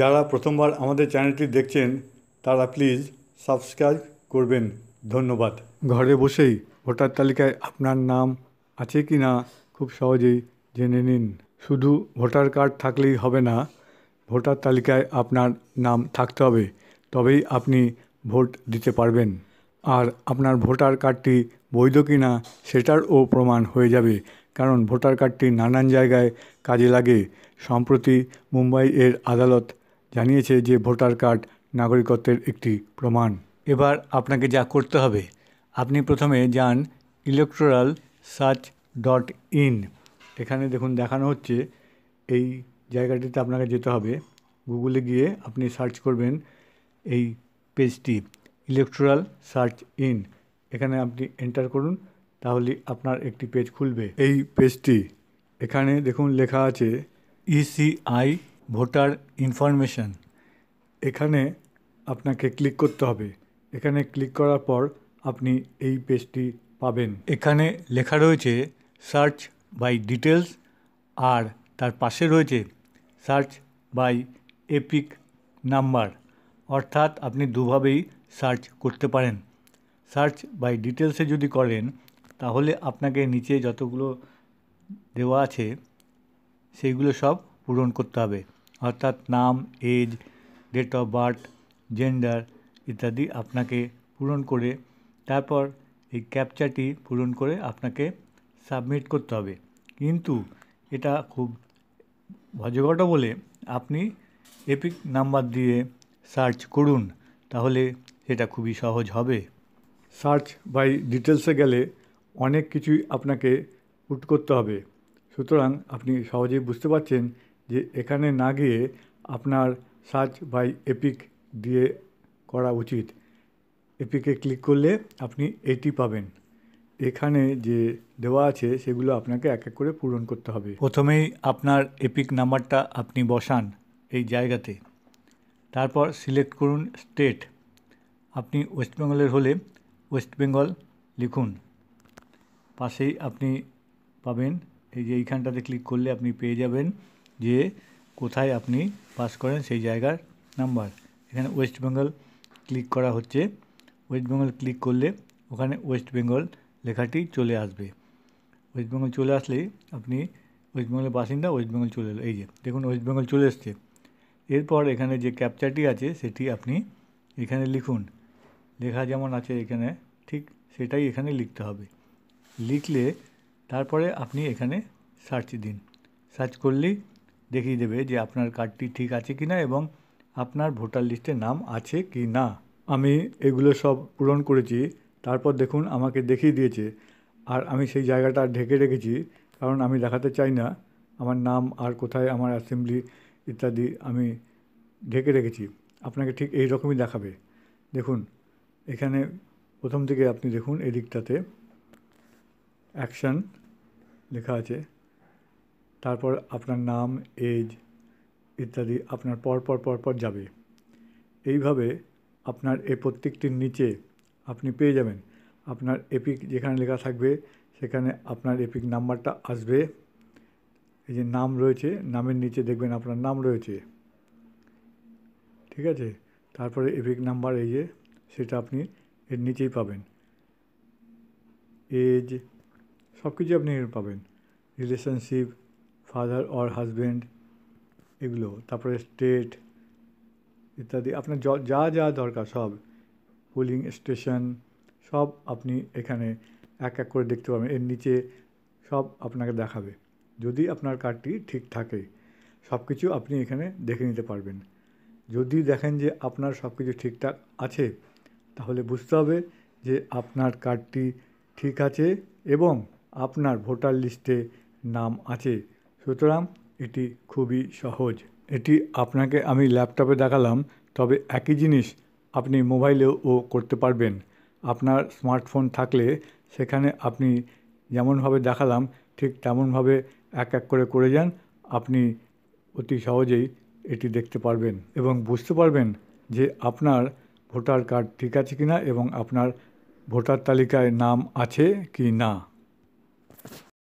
যারা প্রথমবার আমাদের চ্যানেলটি দেখছেন তারা প্লিজ সাবস্ক্রাইব করবেন ধন্যবাদ ঘরে বসেই ভোটার তালিকায় আপনার নাম আছে কি না খুব সহজেই জেনে নিন শুধু ভোটার কার্ড থাকলেই হবে না ভোটার তালিকায় আপনার নাম থাকতে হবে তবেই আপনি ভোট দিতে পারবেন আর আপনার ভোটার কার্ডটি বৈধ কি না সেটারও প্রমাণ হয়ে যাবে কারণ ভোটার কার্ডটি নানান জায়গায় কাজে লাগে সম্প্রতি মুম্বাই এর আদালত জানিয়েছে যে ভোটার কার্ড নাগরিকত্বের একটি প্রমাণ এবার আপনাকে যা করতে হবে আপনি প্রথমে যান ইলেকট্রাল সার্চ ডট ইন এখানে দেখুন দেখানো হচ্ছে এই জায়গাটিতে আপনাকে যেতে হবে গুগলে গিয়ে আপনি সার্চ করবেন এই পেজটি ইলেকট্রাল সার্চ ইন এখানে আপনি এন্টার করুন তাহলে আপনার একটি পেজ খুলবে এই পেজটি এখানে দেখুন লেখা আছে ইসিআই e ভোটার ইনফরমেশান এখানে আপনাকে ক্লিক করতে হবে এখানে ক্লিক করার পর আপনি এই পেজটি পাবেন এখানে লেখা রয়েছে সার্চ বাই ডিটেলস আর তার পাশে রয়েছে সার্চ বাই এপিক নাম্বার অর্থাৎ আপনি দুভাবেই সার্চ করতে পারেন সার্চ বাই ডিটেলসে যদি করেন তাহলে আপনাকে নিচে যতগুলো দেওয়া আছে সেইগুলো সব পূরণ করতে হবে অর্থাৎ নাম age date of birth gender ইত্যাদি আপনাকে পূরণ করে তারপর এই ক্যাপচাটি পূরণ করে আপনাকে সাবমিট করতে হবে কিন্তু এটা খুব ভজঘট বলে আপনি এপিক নাম্বার দিয়ে সার্চ করুন তাহলে সেটা খুবই সহজ হবে সার্চ বাই ডিটেলসে গেলে অনেক কিছুই আপনাকে পুট করতে হবে সুতরাং আপনি সহজেই বুঝতে পারছেন যে এখানে না গিয়ে আপনার সার্চ বাই এপিক দিয়ে করা উচিত এপিকে ক্লিক করলে আপনি এটি পাবেন এখানে যে দেওয়া আছে সেগুলো আপনাকে এক এক করে পূরণ করতে হবে প্রথমেই আপনার এপিক নাম্বারটা আপনি বসান এই জায়গাতে তারপর সিলেক্ট করুন স্টেট আপনি ওয়েস্ট বেঙ্গলের হলে ওয়েস্ট বেঙ্গল লিখুন পাশেই আপনি পাবেন এই যে এইখানটাতে ক্লিক করলে আপনি পেয়ে যাবেন যে কোথায় আপনি পাস করেন সেই জায়গার নাম্বার এখানে ওয়েস্ট বেঙ্গল ক্লিক করা হচ্ছে ওয়েস্ট বেঙ্গল ক্লিক করলে ওখানে ওয়েস্ট বেঙ্গল লেখাটি চলে আসবে ওয়েস্ট বেঙ্গল চলে আসলেই আপনি ওয়েস্ট বেঙ্গলের বাসিন্দা ওয়েস্ট বেঙ্গল চলে এলো এই যে দেখুন ওয়েস্ট বেঙ্গল চলে এসছে এরপর এখানে যে ক্যাপচারটি আছে সেটি আপনি এখানে লিখুন লেখা যেমন আছে এখানে ঠিক সেটাই এখানে লিখতে হবে লিখলে তারপরে আপনি এখানে সার্চ দিন সার্চ করলেই দেখিয়ে দেবে যে আপনার কার্ডটি ঠিক আছে কি না এবং আপনার ভোটার লিস্টে নাম আছে কি না আমি এগুলো সব পূরণ করেছি তারপর দেখুন আমাকে দেখিয়ে দিয়েছে আর আমি সেই জায়গাটা ঢেকে রেখেছি কারণ আমি দেখাতে চাই না আমার নাম আর কোথায় আমার অ্যাসেম্বলি ইত্যাদি আমি ঢেকে রেখেছি আপনাকে ঠিক এই রকমই দেখাবে দেখুন এখানে প্রথম থেকে আপনি দেখুন এদিকটাতে অ্যাকশান লেখা আছে তারপর আপনার নাম এজ ইত্যাদি আপনার পরপর পরপর যাবে এইভাবে আপনার এই প্রত্যেকটির নিচে আপনি পেয়ে যাবেন আপনার এপিক যেখানে লেখা থাকবে সেখানে আপনার এপিক নাম্বারটা আসবে এই যে নাম রয়েছে নামের নিচে দেখবেন আপনার নাম রয়েছে ঠিক আছে তারপরে এপিক নাম্বার এই যে সেটা আপনি এর নিচেই পাবেন এজ সব কিছু আপনি পাবেন রিলেশনশিপ ফাদার অর হাজব্যান্ড এগুলো তারপরে স্টেট ইত্যাদি আপনার যা যা দরকার সব পুলিং স্টেশন সব আপনি এখানে এক এক করে দেখতে পাবেন এর নিচে সব আপনাকে দেখাবে যদি আপনার কার্ডটি ঠিক থাকে সব কিছু আপনি এখানে দেখে নিতে পারবেন যদি দেখেন যে আপনার সব কিছু ঠিকঠাক আছে তাহলে বুঝতে হবে যে আপনার কার্ডটি ঠিক আছে এবং আপনার ভোটার লিস্টে নাম আছে সুতরাং এটি খুবই সহজ এটি আপনাকে আমি ল্যাপটপে দেখালাম তবে একই জিনিস আপনি মোবাইলেও ও করতে পারবেন আপনার স্মার্টফোন থাকলে সেখানে আপনি যেমনভাবে দেখালাম ঠিক তেমনভাবে এক এক করে করে যান আপনি অতি সহজেই এটি দেখতে পারবেন এবং বুঝতে পারবেন যে আপনার ভোটার কার্ড ঠিক আছে কি না এবং আপনার ভোটার তালিকায় নাম আছে কি না